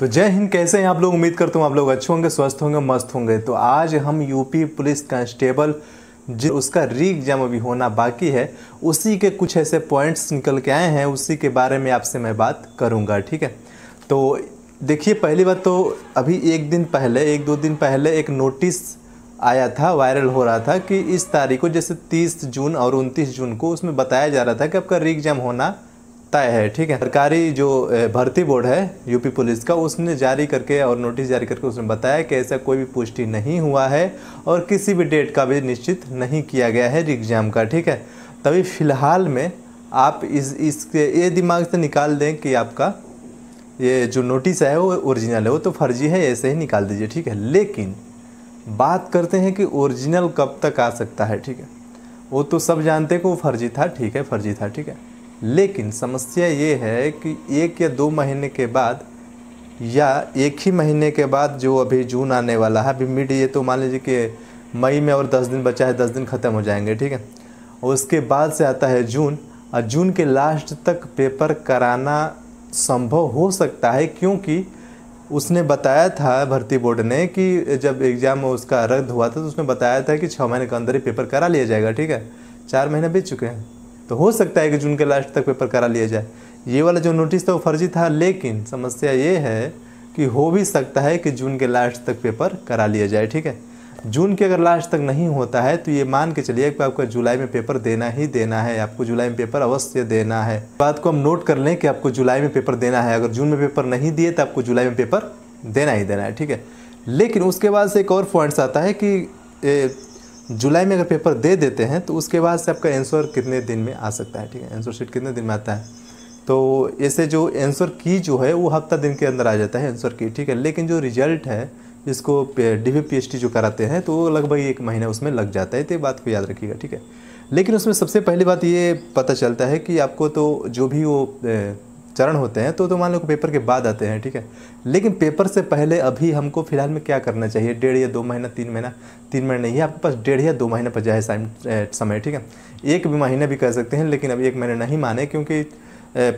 तो जय हिंद कैसे हैं आप लोग उम्मीद करता हूँ आप लोग अच्छे होंगे स्वस्थ होंगे मस्त होंगे तो आज हम यूपी पुलिस कांस्टेबल जो उसका री एग्जाम अभी होना बाकी है उसी के कुछ ऐसे पॉइंट्स निकल के आए हैं उसी के बारे में आपसे मैं बात करूँगा ठीक है तो देखिए पहली बात तो अभी एक दिन पहले एक दो दिन पहले एक नोटिस आया था वायरल हो रहा था कि इस तारीख को जैसे 30 जून और 29 जून को उसमें बताया जा रहा था कि आपका री एग्जाम होना तय है ठीक है सरकारी जो भर्ती बोर्ड है यूपी पुलिस का उसने जारी करके और नोटिस जारी करके उसने बताया कि ऐसा कोई भी पुष्टि नहीं हुआ है और किसी भी डेट का भी निश्चित नहीं किया गया है एग्ज़ाम का ठीक है तभी फ़िलहाल में आप इस इसके ये दिमाग से निकाल दें कि आपका ये जो नोटिस है वो ओरिजिनल है वो तो फर्जी है ऐसे ही निकाल दीजिए ठीक है लेकिन बात करते हैं कि ओरिजिनल कब तक आ सकता है ठीक है वो तो सब जानते हैं कि वो फर्जी था ठीक है फर्जी था ठीक है लेकिन समस्या ये है कि एक या दो महीने के बाद या एक ही महीने के बाद जो अभी जून आने वाला है अभी मिड ये तो मान लीजिए कि मई में और दस दिन बचा है दस दिन ख़त्म हो जाएंगे ठीक है और उसके बाद से आता है जून और जून के लास्ट तक पेपर कराना संभव हो सकता है क्योंकि उसने बताया था भर्ती बोर्ड ने कि जब एग्ज़ाम उसका रद्द हुआ था तो उसने बताया था कि छः महीने के अंदर ही पेपर करा लिया जाएगा ठीक है चार महीने बीत चुके हैं तो हो सकता है कि जून के लास्ट तक पेपर करा लिया जाए ये वाला जो नोटिस था वो फर्जी था लेकिन समस्या ये है कि हो भी सकता है कि जून के लास्ट तक पेपर करा लिया जाए ठीक है जून के अगर लास्ट तक नहीं होता है तो ये मान के चलिए कि आपको जुलाई में पेपर देना ही देना है आपको जुलाई में पेपर अवश्य देना है बात को हम नोट कर लें कि आपको जुलाई में पेपर देना है अगर जून में पेपर नहीं दिए तो आपको जुलाई में पेपर देना ही देना है ठीक है लेकिन उसके बाद से एक और पॉइंट्स आता है कि जुलाई में अगर पेपर दे देते हैं तो उसके बाद से आपका आंसर कितने दिन में आ सकता है ठीक है आंसर शीट कितने दिन में आता है तो ऐसे जो आंसर की जो है वो हफ्ता दिन के अंदर आ जाता है आंसर की ठीक है लेकिन जो रिजल्ट है जिसको D V P H T जो कराते हैं तो लगभग एक महीना उसमें लग जाता है तो ये बात को याद रखिएगा ठीक है लेकिन उसमें सबसे पहली बात ये पता चलता है कि आपको तो जो भी वो चरण होते हैं तो तो मान लो कि पेपर के बाद आते हैं ठीक है लेकिन पेपर से पहले अभी हमको फिलहाल में क्या करना चाहिए डेढ़ या दो महीना तीन महीना तीन महीना नहीं है आपके पास डेढ़ या दो महीना पर जाए समय ठीक है एक भी महीना भी कर सकते हैं लेकिन अभी एक महीने नहीं माने क्योंकि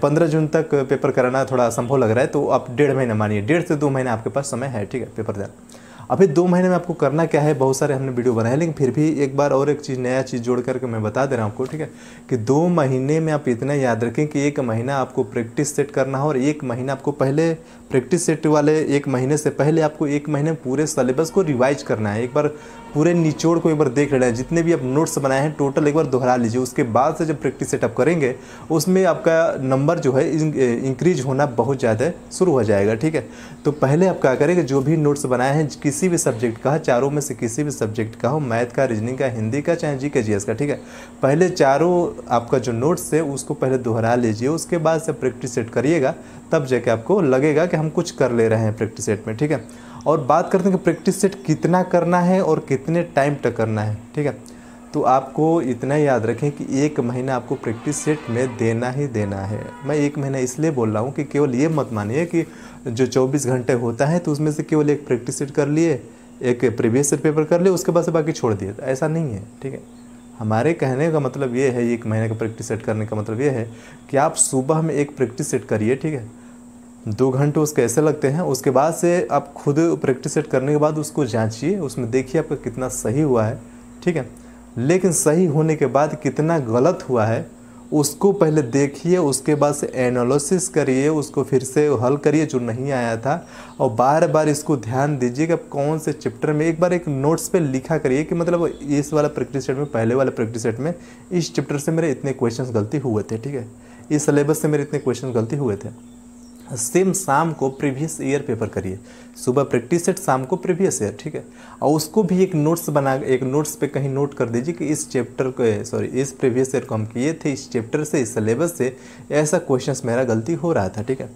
पंद्रह जून तक पेपर कराना थोड़ा असंभव लग रहा है तो आप डेढ़ महीना मानिए डेढ़ से दो महीना आपके पास समय है ठीक है पेपर देना अभी दो महीने में आपको करना क्या है बहुत सारे हमने वीडियो बनाए लेकिन फिर भी एक बार और एक चीज़ नया चीज़ जोड़ करके मैं बता दे रहा हूँ आपको ठीक है कि दो महीने में आप इतना याद रखें कि एक महीना आपको प्रैक्टिस सेट करना हो और एक महीना आपको पहले प्रैक्टिस सेट वाले एक महीने से पहले आपको एक महीने पूरे सिलेबस को रिवाइज करना है एक बार पूरे निचोड़ को एक बार देख लेना है जितने भी आप नोट्स बनाए हैं टोटल एक बार दोहरा लीजिए उसके बाद से जब प्रैक्टिस सेटअप करेंगे उसमें आपका नंबर जो है इंक्रीज होना बहुत ज़्यादा शुरू हो जाएगा ठीक है तो पहले आप क्या करेंगे जो भी नोट्स बनाए हैं किसी भी सब्जेक्ट का चारों में से किसी भी सब्जेक्ट का हो मैथ का रीजनिंग का हिंदी का चाहे जी का ठीक है पहले चारों आपका जो नोट्स है उसको पहले दोहरा लीजिए उसके बाद से प्रैक्टिस सेट करिएगा तब जाके आपको लगेगा कि हम कुछ कर ले रहे हैं प्रैक्टिस सेट में ठीक है और बात करते हैं कि प्रैक्टिस सेट कितना करना है और कितने टाइम तक करना है ठीक है तो आपको इतना याद रखें कि एक महीना आपको प्रैक्टिस सेट में देना ही देना है मैं एक महीना इसलिए बोल रहा हूँ कि केवल ये मत मानिए कि जो 24 घंटे होता है तो उसमें से केवल एक प्रैक्टिस सेट कर लिए एक प्रीवियस सेट पेपर कर लिए उसके बाद से बाकी छोड़ दिए तो ऐसा नहीं है ठीक है हमारे कहने का मतलब ये है एक महीने का प्रैक्टिस सेट करने का मतलब ये है कि आप सुबह में एक प्रैक्टिस सेट करिए ठीक है दो घंटे उसके ऐसे लगते हैं उसके बाद से आप खुद प्रैक्टिस सेट करने के बाद उसको जांचिए उसमें देखिए आपका कितना सही हुआ है ठीक है लेकिन सही होने के बाद कितना गलत हुआ है उसको पहले देखिए उसके बाद से एनालिसिस करिए उसको फिर से हल करिए जो नहीं आया था और बार बार इसको ध्यान दीजिए कि आप कौन से चैप्टर में एक बार एक नोट्स पे लिखा करिए कि मतलब इस वाला प्रैक्टिस सेट में पहले वाला प्रैक्टिस सेट में इस चैप्टर से मेरे इतने क्वेश्चन गलती हुए थे ठीक है इस सिलेबस से मेरे इतने क्वेश्चन गलती हुए थे सेम शाम को प्रीवियस ईयर पेपर करिए सुबह प्रैक्टिस सेट शाम को प्रीवियस ईयर ठीक है और उसको भी एक नोट्स बना एक नोट्स पे कहीं नोट कर दीजिए कि इस चैप्टर को सॉरी इस प्रीवियस ईयर को हम किए थे इस चैप्टर से इस सिलेबस से ऐसा क्वेश्चन मेरा गलती हो रहा था ठीक है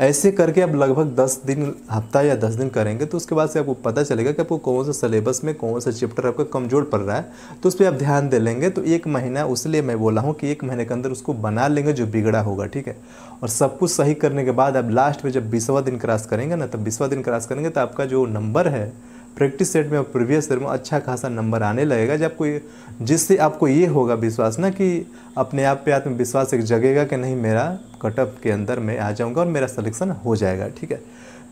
ऐसे करके आप लगभग दस दिन हफ्ता या दस दिन करेंगे तो उसके बाद से आपको पता चलेगा कि आपको कौन सा सिलेबस में कौन सा चैप्टर आपका कमज़ोर पड़ रहा है तो उस पर आप ध्यान दे लेंगे तो एक महीना उसलिए मैं बोला हूँ कि एक महीने के अंदर उसको बना लेंगे जो बिगड़ा होगा ठीक है और सब कुछ सही करने के बाद आप लास्ट में जब बीसवा दिन क्रॉस करेंगे ना तब बीसवा दिन क्रॉस करेंगे तो आपका जो नंबर है प्रैक्टिस सेट में और प्रीवियस सेट में अच्छा खासा नंबर आने लगेगा जब कोई जिससे आपको ये होगा विश्वास ना कि अपने आप पे आत्मविश्वास एक जगेगा कि नहीं मेरा कटअप के अंदर मैं आ जाऊँगा और मेरा सलेक्शन हो जाएगा ठीक है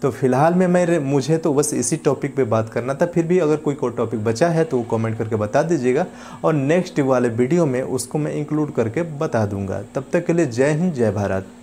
तो फिलहाल में मैं मुझे तो बस इसी टॉपिक पे बात करना था फिर भी अगर कोई कोई टॉपिक बचा है तो वो कमेंट करके बता दीजिएगा और नेक्स्ट वाले वीडियो में उसको मैं इंक्लूड करके बता दूंगा तब तक के लिए जय हिंद जय भारत